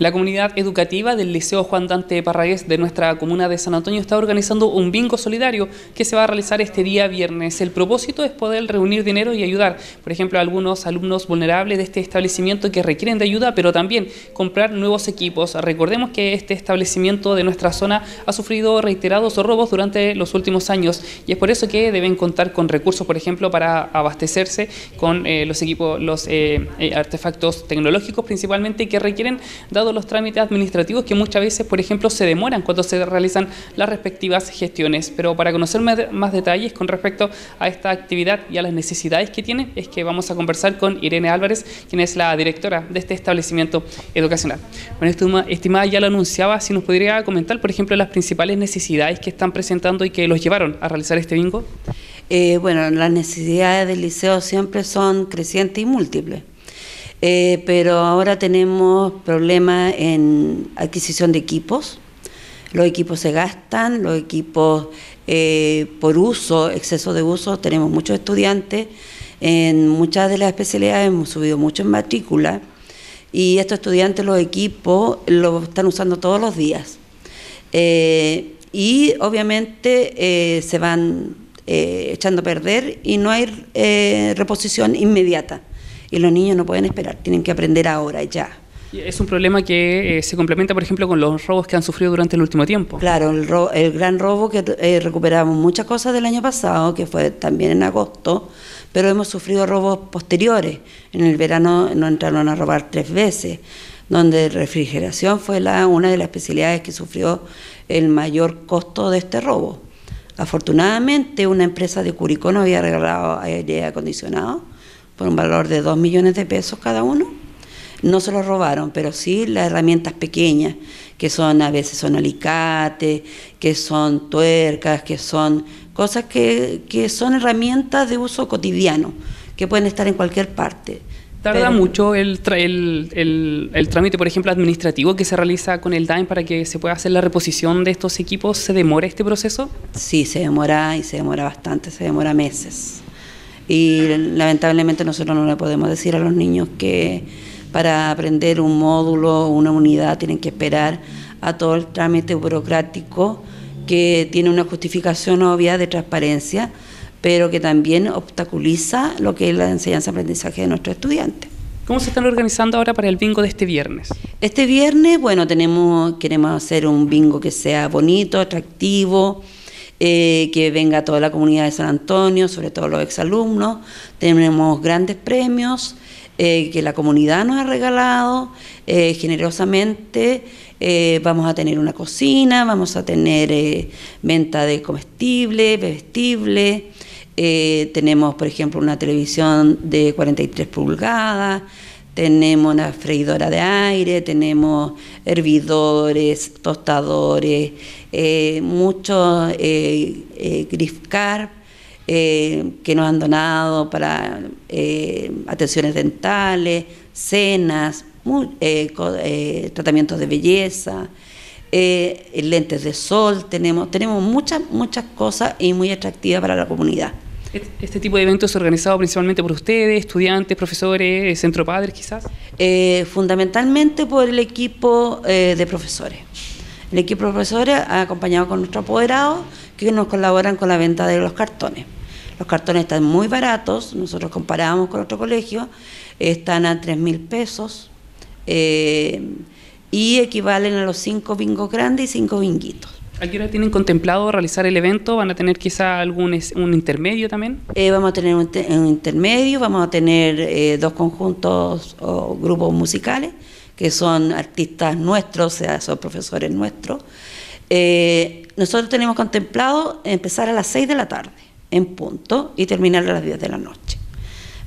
La comunidad educativa del Liceo Juan Dante Parragués de nuestra comuna de San Antonio está organizando un bingo solidario que se va a realizar este día viernes. El propósito es poder reunir dinero y ayudar, por ejemplo, a algunos alumnos vulnerables de este establecimiento que requieren de ayuda, pero también comprar nuevos equipos. Recordemos que este establecimiento de nuestra zona ha sufrido reiterados robos durante los últimos años y es por eso que deben contar con recursos, por ejemplo, para abastecerse con eh, los equipos, los eh, eh, artefactos tecnológicos principalmente que requieren, dado los trámites administrativos que muchas veces, por ejemplo, se demoran cuando se realizan las respectivas gestiones. Pero para conocer más detalles con respecto a esta actividad y a las necesidades que tiene, es que vamos a conversar con Irene Álvarez, quien es la directora de este establecimiento educacional. Bueno, estimada, ya lo anunciaba, si nos podría comentar, por ejemplo, las principales necesidades que están presentando y que los llevaron a realizar este bingo. Eh, bueno, las necesidades del liceo siempre son crecientes y múltiples. Eh, pero ahora tenemos problemas en adquisición de equipos. Los equipos se gastan, los equipos eh, por uso, exceso de uso, tenemos muchos estudiantes, en muchas de las especialidades hemos subido mucho en matrícula y estos estudiantes los equipos los están usando todos los días. Eh, y obviamente se van echando a perder y no hay reposición inmediata y los niños no pueden esperar, tienen que aprender ahora, ya. Es un problema que eh, se complementa, por ejemplo, con los robos que han sufrido durante el último tiempo. Claro, el, gran robo que eh, recuperamos muchas cosas del año pasado, que fue también en agosto, pero hemos sufrido robos posteriores. En el verano nos entraron a robar tres veces, donde refrigeración fue una de las especialidades que sufrió el mayor costo de este robo. Afortunadamente, una empresa de Curicó no había regalado aire acondicionado por un valor de 2 millones de pesos cada uno. No se lo robaron, pero sí las herramientas pequeñas, que son a veces son alicates, que son tuercas, que son cosas que, son herramientas de uso cotidiano, que pueden estar en cualquier parte. ¿Tarda mucho el, el, el, trámite, por ejemplo, administrativo que se realiza con el DAIM para que se pueda hacer la reposición de estos equipos? ¿Se demora este proceso? Sí, se demora y se demora bastante, se demora meses y lamentablemente nosotros no le podemos decir a los niños que para aprender un módulo, una unidad, tienen que esperar a todo el trámite burocrático que tiene una justificación obvia de transparencia, pero que también obstaculiza lo que es la enseñanza-aprendizaje de nuestros estudiantes. ¿Cómo se están organizando ahora para el bingo de este viernes? Este viernes, bueno, tenemos, queremos hacer un bingo que sea bonito, atractivo, eh, que venga toda la comunidad de San Antonio, sobre todo los exalumnos. Tenemos grandes premios eh, que la comunidad nos ha regalado eh, generosamente. vamos a tener una cocina, vamos a tener venta de comestibles, bebestibles. tenemos, por ejemplo, una televisión de 43 pulgadas tenemos una freidora de aire, tenemos hervidores, tostadores, eh, muchos eh, eh, eh, que nos han donado para atenciones dentales, cenas, tratamientos de belleza. lentes de sol tenemos, tenemos muchas, muchas cosas y muy atractivas para la comunidad. ¿Este tipo de eventos es organizado principalmente por ustedes, estudiantes, profesores, eh, centro padres quizás? Eh, fundamentalmente por el equipo eh, de profesores. El equipo de profesores ha acompañado con nuestro apoderado, que nos colaboran con la venta de los cartones. Los cartones están muy baratos, nosotros comparábamos con otro colegio, están a 3 mil pesos y equivalen a los 5 bingos grandes y 5 binguitos. ¿A qué hora tienen contemplado realizar el evento? ¿Van a tener quizá algún un intermedio también? Eh, vamos a tener un, intermedio, vamos a tener eh, dos conjuntos o grupos musicales, que son artistas nuestros, o sea, son profesores nuestros. Eh, nosotros tenemos contemplado empezar a las 6 de la tarde, en punto, y terminar a las 10 de la noche.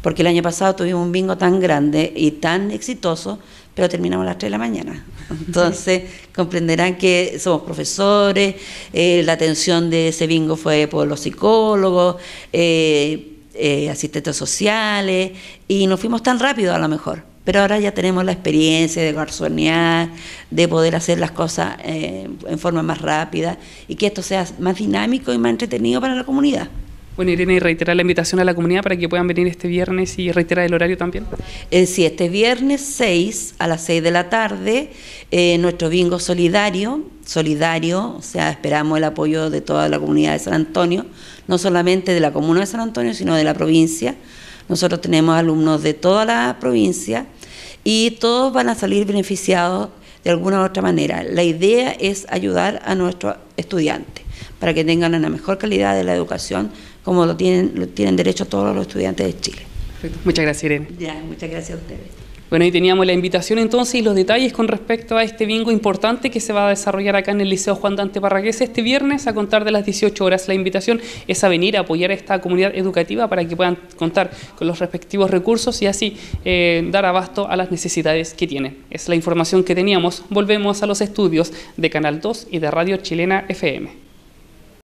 Porque el año pasado tuvimos un bingo tan grande y tan exitoso pero terminamos a las 3 de la mañana. Entonces, comprenderán que somos profesores, eh, la atención de ese bingo fue por los psicólogos, eh, eh, asistentes sociales, y nos fuimos tan rápido a lo mejor. Pero ahora ya tenemos la experiencia de garzonear, de poder hacer las cosas en forma más rápida y que esto sea más dinámico y más entretenido para la comunidad. Bueno, Irene, reiterar la invitación a la comunidad para que puedan venir este viernes y reiterar el horario también. Eh, sí, este viernes 6 a las 6 de la tarde, eh, nuestro bingo solidario, solidario, o sea, esperamos el apoyo de toda la comunidad de San Antonio, no solamente de la comuna de San Antonio, sino de la provincia. Nosotros tenemos alumnos de toda la provincia y todos van a salir beneficiados de alguna u otra manera. La idea es ayudar a nuestros estudiantes para que tengan una mejor calidad de la educación como lo tienen, lo tienen derecho todos los estudiantes de Chile. Muchas gracias, Irene. muchas gracias a ustedes. Bueno, ahí teníamos la invitación entonces y los detalles con respecto a este bingo importante que se va a desarrollar acá en el Liceo Juan Dante Parragués este viernes a contar de las 18 horas. La invitación es a venir a apoyar a esta comunidad educativa para que puedan contar con los respectivos recursos y así eh, dar abasto a las necesidades que tienen. Es la información que teníamos. Volvemos a los estudios de Canal 2 y de Radio Chilena FM.